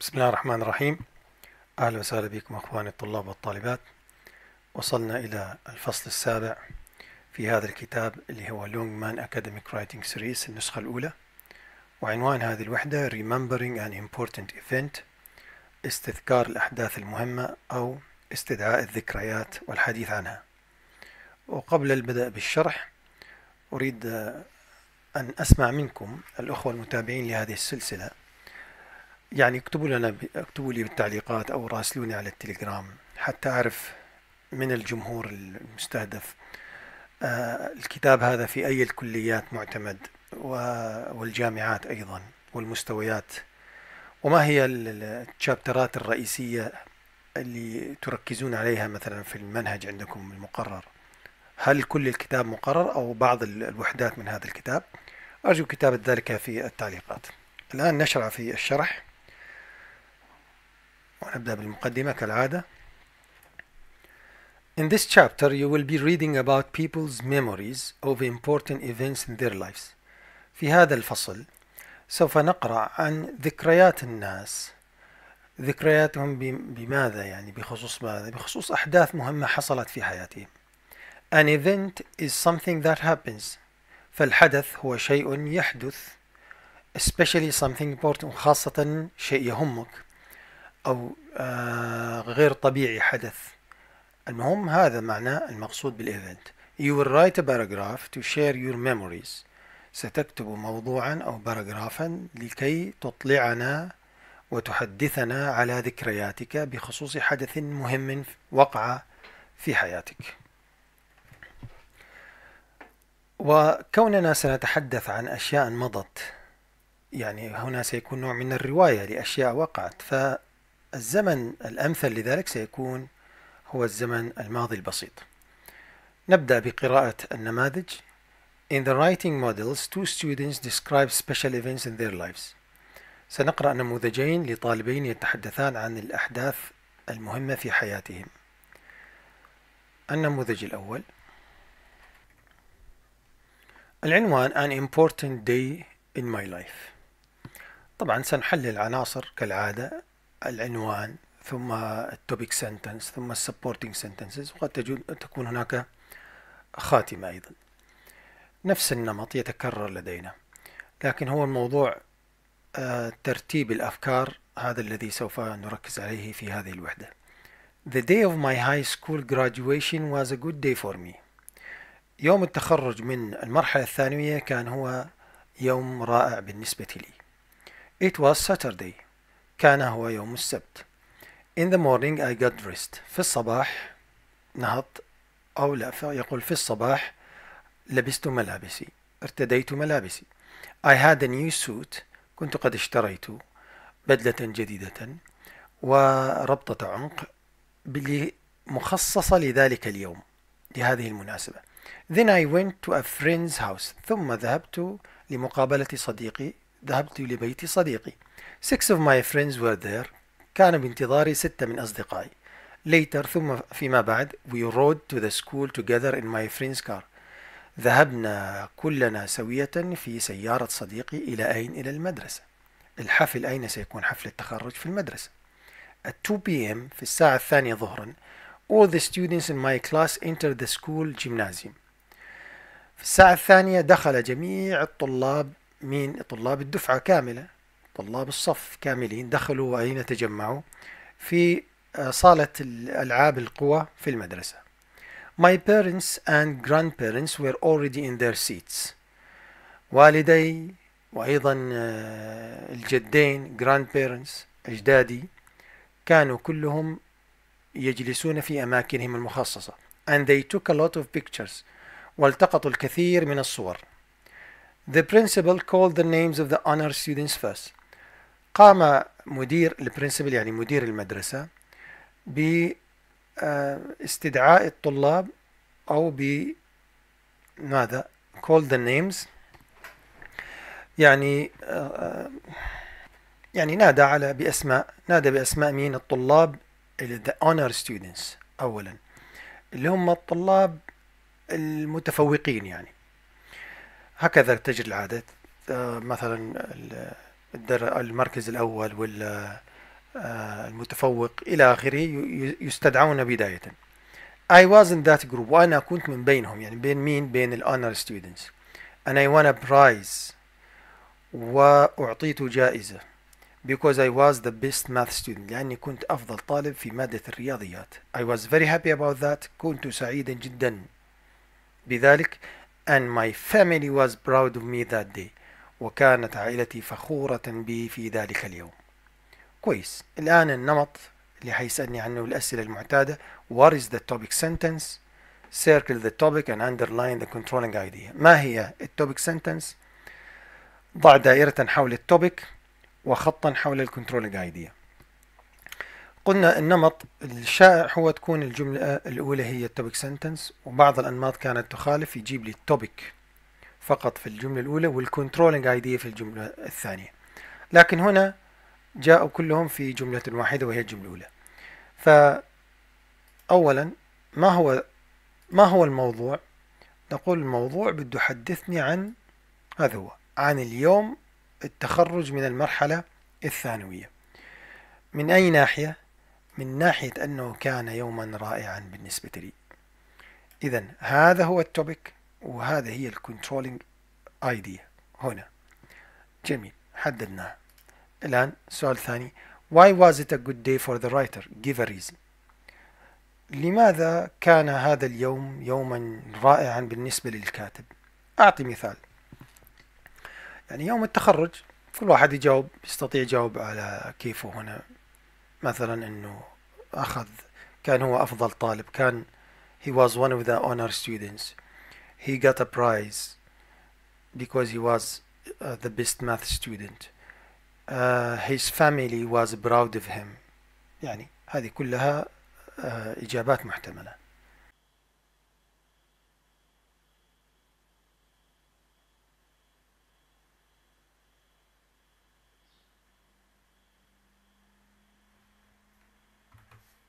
بسم الله الرحمن الرحيم أهلا وسهلا بكم أخواني الطلاب والطالبات وصلنا إلى الفصل السابع في هذا الكتاب اللي هو Long Man Academic Writing Series النسخة الأولى وعنوان هذه الوحدة Remembering an Important Event استذكار الأحداث المهمة أو استدعاء الذكريات والحديث عنها وقبل البدء بالشرح أريد أن أسمع منكم الأخوة المتابعين لهذه السلسلة يعني اكتبوا لنا اكتبوا لي بالتعليقات او راسلوني على التليجرام حتى اعرف من الجمهور المستهدف آه، الكتاب هذا في اي الكليات معتمد والجامعات ايضا والمستويات وما هي التشابترات الرئيسيه اللي تركزون عليها مثلا في المنهج عندكم المقرر هل كل الكتاب مقرر او بعض الوحدات من هذا الكتاب ارجو كتابه ذلك في التعليقات الآن نشرع في الشرح نبدأ بالمقدمة كالعادة. In this chapter you will be reading about people's memories of important events in their lives. في هذا الفصل سوف نقرأ عن ذكريات الناس ذكرياتهم بماذا يعني بخصوص ماذا بخصوص أحداث مهمة حصلت في حياتهم An event is something that happens فالحدث هو شيء يحدث especially something important خاصة شيء يهمك أو آه، غير طبيعي حدث المهم هذا معناه المقصود بالإيفنت You will write a paragraph to share your memories ستكتب موضوعا أو باراجرافا لكي تطلعنا وتحدثنا على ذكرياتك بخصوص حدث مهم وقع في حياتك وكوننا سنتحدث عن أشياء مضت يعني هنا سيكون نوع من الرواية لأشياء وقعت ف الزمن الأمثل لذلك سيكون هو الزمن الماضي البسيط نبدأ بقراءة النماذج In the writing models, two students describe special events in their lives. سنقرأ نموذجين لطالبين يتحدثان عن الأحداث المهمة في حياتهم. النموذج الأول العنوان An important day in my life. طبعا سنحلل عناصر كالعادة العنوان ثم التوبيك سنتنس ثم السبورتنج سنتنسز وقد تكون هناك خاتمة أيضا نفس النمط يتكرر لدينا لكن هو الموضوع آه، ترتيب الأفكار هذا الذي سوف نركز عليه في هذه الوحدة The day of my high school graduation was a good day for me يوم التخرج من المرحلة الثانوية كان هو يوم رائع بالنسبة لي It was Saturday كان هو يوم السبت In the morning I got dressed في الصباح نهضت أو لا يقول في الصباح لبست ملابسي ارتديت ملابسي I had a new suit كنت قد اشتريت بدلة جديدة وربطة عنق مخصصة لذلك اليوم لهذه المناسبة Then I went to a friend's house ثم ذهبت لمقابلة صديقي ذهبت لبيت صديقي Six of my friends were there. كان بانتظاري ستة من أصدقائي. Later ثم فيما بعد we rode to the school together in my friend's car. ذهبنا كلنا سوية في سيارة صديقي إلى أين؟ إلى المدرسة. الحفل أين سيكون حفل التخرج؟ في المدرسة. At 2 p.m. في الساعة الثانية ظهرا all the students in my class entered the school gymnasium. في الساعة الثانية دخل جميع الطلاب من طلاب الدفعة كاملة طلاب الصف كاملين دخلوا وأين تجمعوا في صالة الألعاب القوى في المدرسة My parents and grandparents were already in their seats والدي وأيضا الجدين grandparents أجدادي كانوا كلهم يجلسون في أماكنهم المخصصة and they took a lot of pictures والتقطوا الكثير من الصور The principal called the names of the honor students first قام مدير البرنسبل يعني مدير المدرسة باستدعاء آه، الطلاب أو ب ماذا call the names يعني آه، آه، يعني نادى على بأسماء نادى بأسماء مين الطلاب the honor students أولا اللي هم الطلاب المتفوقين يعني هكذا تجري العادة مثلا المركز الأول والمتفوق آه، إلى آخره يستدعون بداية I was in that group وأنا كنت من بينهم يعني بين مين بين الأونر students and I won a prize وأعطيت جائزة because I was the best math student لأني كنت أفضل طالب في مادة الرياضيات I was very happy about that كنت سعيدا جدا بذلك and my family was proud of me that day وكانت عائلتي فخورة بي في ذلك اليوم كويس الآن النمط اللي حيسألني عنه الأسئلة المعتادة What is the topic sentence? Circle the topic and underline the controlling idea ما هي التوبيك سنتنس؟ ضع دائرة حول التوبيك وخطا حول الكنترولينج ايديا قلنا النمط الشائع هو تكون الجملة الأولى هي التوبيك سنتنس وبعض الأنماط كانت تخالف يجيب لي التوبيك فقط في الجملة الأولى اي دي في الجملة الثانية لكن هنا جاءوا كلهم في جملة واحدة وهي الجملة الأولى فأولا ما هو ما هو الموضوع نقول الموضوع بده يحدثني عن هذا هو عن اليوم التخرج من المرحلة الثانوية من أي ناحية؟ من ناحية أنه كان يوما رائعا بالنسبة لي إذا هذا هو التوبيك وهذا هي الكنترولينج اي دي هنا جميل حددناها الآن سؤال ثاني Why was it a good day for the writer? Give a reason لماذا كان هذا اليوم يوما رائعا بالنسبة للكاتب أعطي مثال يعني يوم التخرج كل واحد يجاوب يستطيع يجاوب على كيفه هنا مثلا انه اخذ كان هو افضل طالب كان he was one of the honor students he got a prize because he was uh, the best math student. Uh, his family was proud of him. يعني هذه كلها uh, إجابات محتملة.